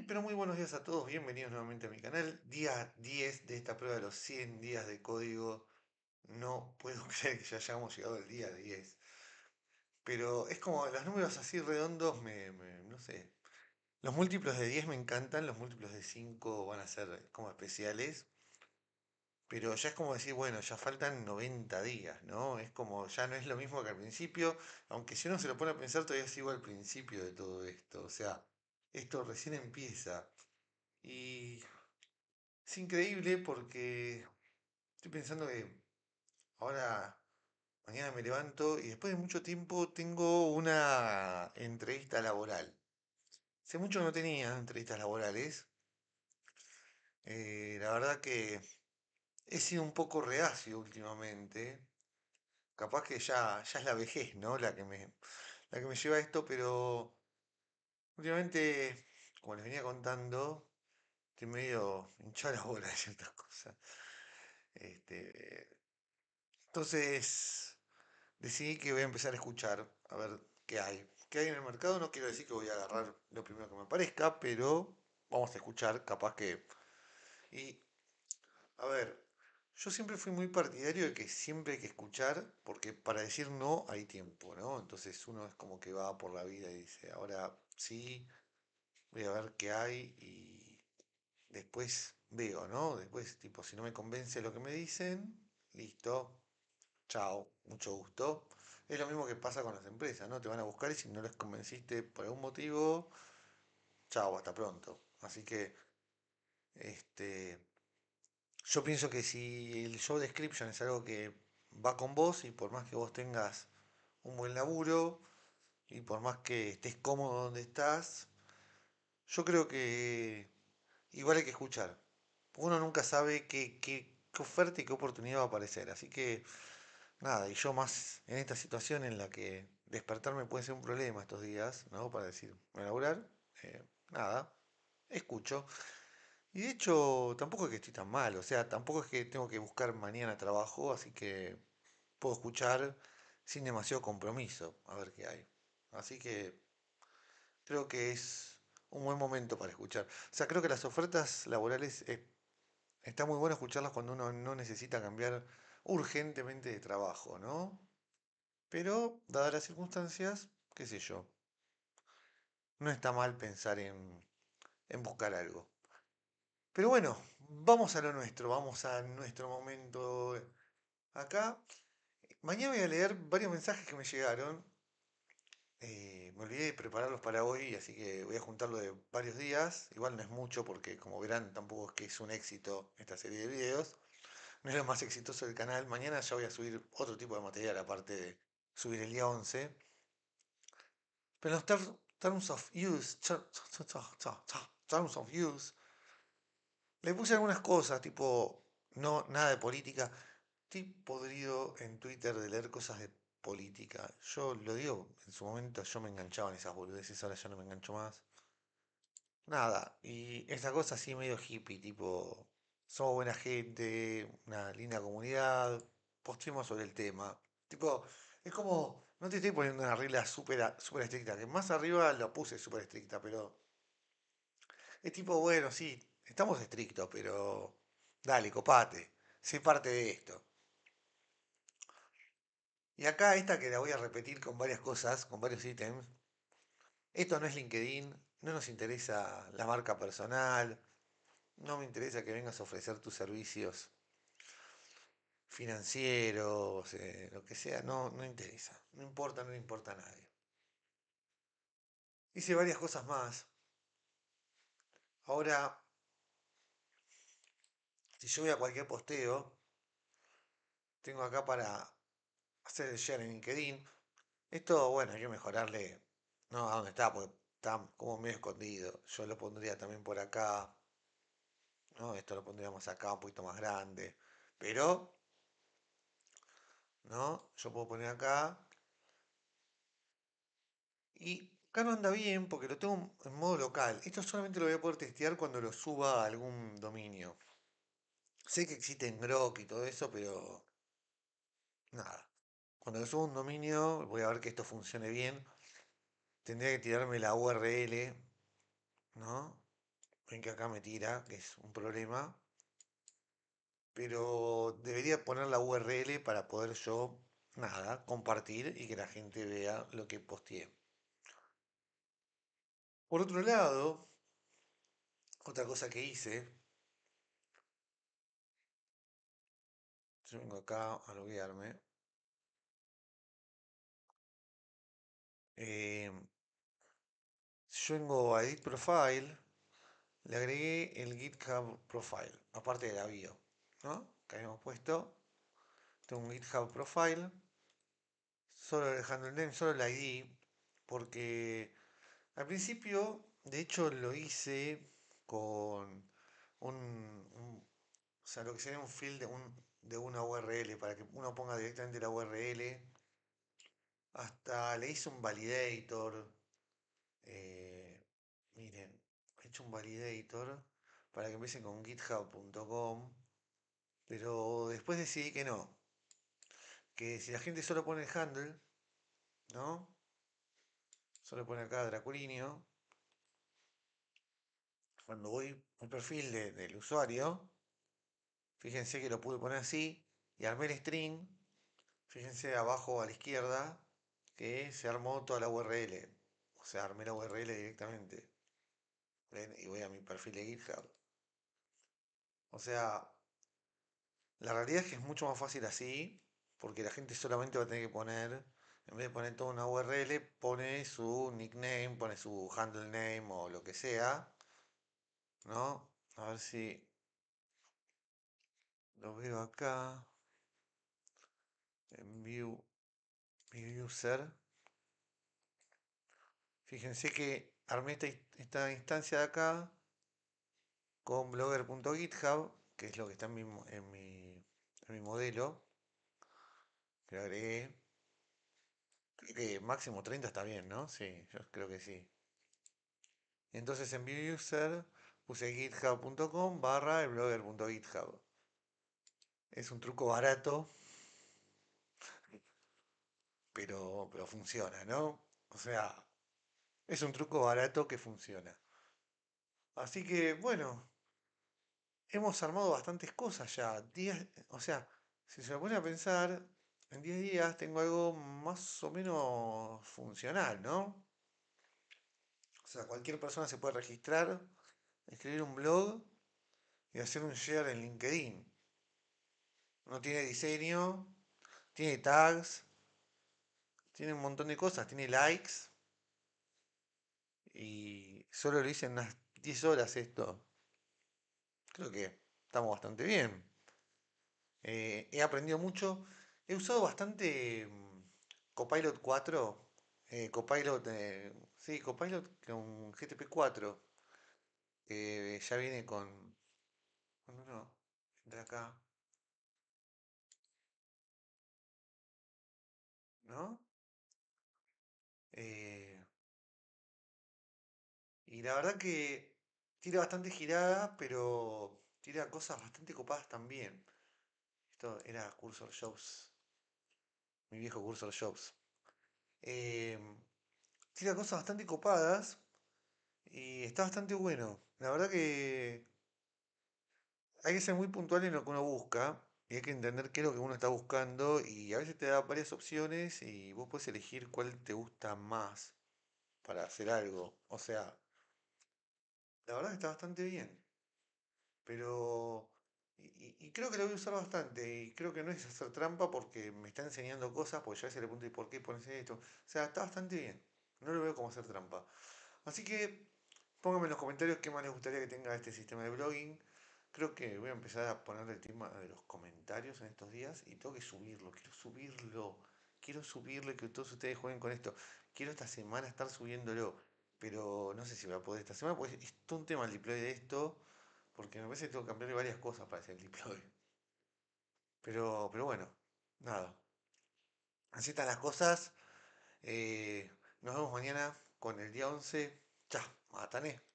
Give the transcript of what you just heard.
pero muy buenos días a todos, bienvenidos nuevamente a mi canal. Día 10 de esta prueba de los 100 días de código. No puedo creer que ya hayamos llegado al día 10. Pero es como los números así redondos, no sé. Los múltiplos de 10 me encantan, los múltiplos de 5 van a ser como especiales. Pero ya es como decir, bueno, ya faltan 90 días, ¿no? Es como, ya no es lo mismo que al principio, aunque si uno se lo pone a pensar, todavía sigo al principio de todo esto. O sea, esto recién empieza. Y es increíble porque estoy pensando que ahora, mañana me levanto y después de mucho tiempo tengo una entrevista laboral. Hace mucho no tenía entrevistas laborales. Eh, la verdad que he sido un poco reacio últimamente. Capaz que ya, ya es la vejez, ¿no? La que me, la que me lleva a esto, pero Últimamente, como les venía contando, estoy medio hinchado la bola de ciertas cosas. Este, entonces, decidí que voy a empezar a escuchar, a ver qué hay. ¿Qué hay en el mercado? No quiero decir que voy a agarrar lo primero que me aparezca, pero vamos a escuchar, capaz que... Y, a ver, yo siempre fui muy partidario de que siempre hay que escuchar, porque para decir no hay tiempo, ¿no? Entonces uno es como que va por la vida y dice, ahora ¿sí? Voy a ver qué hay y después veo, ¿no? Después, tipo, si no me convence lo que me dicen, listo, chao, mucho gusto. Es lo mismo que pasa con las empresas, ¿no? Te van a buscar y si no les convenciste por algún motivo, chao, hasta pronto. Así que, este, yo pienso que si el show description es algo que va con vos y por más que vos tengas un buen laburo, y por más que estés cómodo donde estás, yo creo que igual hay que escuchar. Uno nunca sabe qué, oferta y qué oportunidad va a aparecer. Así que nada, y yo más en esta situación en la que despertarme puede ser un problema estos días, ¿no? Para decir, voy a laburar, eh, nada, escucho. Y de hecho, tampoco es que estoy tan mal, o sea, tampoco es que tengo que buscar mañana trabajo, así que puedo escuchar sin demasiado compromiso, a ver qué hay. Así que creo que es un buen momento para escuchar. O sea, creo que las ofertas laborales eh, está muy bueno escucharlas cuando uno no necesita cambiar urgentemente de trabajo, ¿no? Pero, dadas las circunstancias, qué sé yo, no está mal pensar en, en buscar algo. Pero bueno, vamos a lo nuestro, vamos a nuestro momento acá. Mañana voy a leer varios mensajes que me llegaron eh, me olvidé de prepararlos para hoy, así que voy a juntarlo de varios días. Igual no es mucho porque como verán tampoco es que es un éxito esta serie de videos. No es lo más exitoso del canal. Mañana ya voy a subir otro tipo de material aparte de subir el día 11. Pero los Terms of Use, Terms of Use, le puse algunas cosas, tipo, no, nada de política. Estoy podrido en Twitter de leer cosas de política. Yo lo digo, en su momento yo me enganchaba en esas boludeces, ahora ya no me engancho más. Nada, y esa cosa así medio hippie, tipo, somos buena gente, una linda comunidad, postemos sobre el tema. Tipo, es como, no te estoy poniendo una regla súper super estricta, que más arriba lo puse súper estricta, pero es tipo, bueno, sí, estamos estrictos, pero dale, copate, sé parte de esto. Y acá esta que la voy a repetir con varias cosas, con varios ítems. Esto no es LinkedIn, no nos interesa la marca personal, no me interesa que vengas a ofrecer tus servicios financieros, eh, lo que sea, no, no interesa, no importa, no le importa a nadie. Hice varias cosas más. Ahora, si yo voy a cualquier posteo, tengo acá para hacer el share en LinkedIn. Esto, bueno, hay que mejorarle, no, a dónde está, porque está como medio escondido. Yo lo pondría también por acá. No, esto lo pondríamos acá, un poquito más grande. Pero, ¿no? Yo puedo poner acá. Y acá no anda bien porque lo tengo en modo local. Esto solamente lo voy a poder testear cuando lo suba a algún dominio. Sé que existen Grok y todo eso, pero cuando le subo un dominio, voy a ver que esto funcione bien. Tendría que tirarme la URL, ¿no? Ven que acá me tira, que es un problema. Pero debería poner la URL para poder yo, nada, compartir y que la gente vea lo que posteé. Por otro lado, otra cosa que hice, yo vengo acá a loguearme. Eh, yo vengo a Edit Profile, le agregué el GitHub Profile, aparte de la bio, ¿no? Que habíamos puesto. Tengo un GitHub Profile, solo dejando el name, solo el ID, porque al principio, de hecho, lo hice con un, un o sea, lo que sería un field de, un, de una URL, para que uno ponga directamente la URL hasta le hice un validator. Eh, miren, he hecho un validator para que empiecen con github.com. Pero después decidí que no. Que si la gente solo pone el handle, ¿no? Solo pone acá Draculinio. Cuando voy al perfil del usuario, fíjense que lo pude poner así y armé el string. Fíjense abajo a la izquierda, que se armó toda la URL. O sea, armé la URL directamente. Y voy a mi perfil de GitHub. O sea, la realidad es que es mucho más fácil así, porque la gente solamente va a tener que poner, en vez de poner toda una URL, pone su nickname, pone su handle name o lo que sea. ¿No? A ver si lo veo acá. En view mi Fíjense que armé esta, instancia de acá con blogger.github, que es lo que está en mi, en mi, modelo. agregué. Creo que máximo 30 está bien, ¿no? Sí, yo creo que sí. Entonces en view user puse github.com barra el blogger.github. Es un truco barato pero, pero funciona, ¿no? O sea, es un truco barato que funciona. Así que, bueno, hemos armado bastantes cosas ya. Días, o sea, si se me pone a pensar, en 10 días tengo algo más o menos funcional, ¿no? O sea, cualquier persona se puede registrar, escribir un blog y hacer un share en LinkedIn. No tiene diseño, tiene tags, tiene un montón de cosas, tiene likes. Y solo lo hice en unas 10 horas esto. Creo que estamos bastante bien. Eh, he aprendido mucho. He usado bastante mm, Copilot 4. Eh, Copilot, eh, sí, Copilot con GTP 4. ya viene con. Bueno, no entra acá. ¿No? Eh, y la verdad que tira bastante girada, pero tira cosas bastante copadas también. Esto era Cursor Jobs. Mi viejo Cursor Jobs. Eh, tira cosas bastante copadas. Y está bastante bueno. La verdad que hay que ser muy puntual en lo que uno busca. Y hay que entender qué es lo que uno está buscando y a veces te da varias opciones y vos puedes elegir cuál te gusta más para hacer algo. O sea, la verdad está bastante bien. Pero... Y, creo que lo voy a usar bastante. Y creo que no es hacer trampa porque me está enseñando cosas, porque ya se le punto ¿y por qué pones esto? O sea, está bastante bien. No lo veo como hacer trampa. Así que pónganme en los comentarios qué más les gustaría que tenga este sistema de blogging. Creo que voy a empezar a poner el tema de los comentarios en estos días y tengo que subirlo, quiero subirlo, quiero subirlo y que todos ustedes jueguen con esto. Quiero esta semana estar subiéndolo, pero no sé si voy a poder esta semana, pues es todo un tema el deploy de esto, porque me parece tengo que cambiarle varias cosas para hacer el deploy. Pero, pero bueno, nada. Así están las cosas. Eh, nos vemos mañana con el día 11. Chao, matané.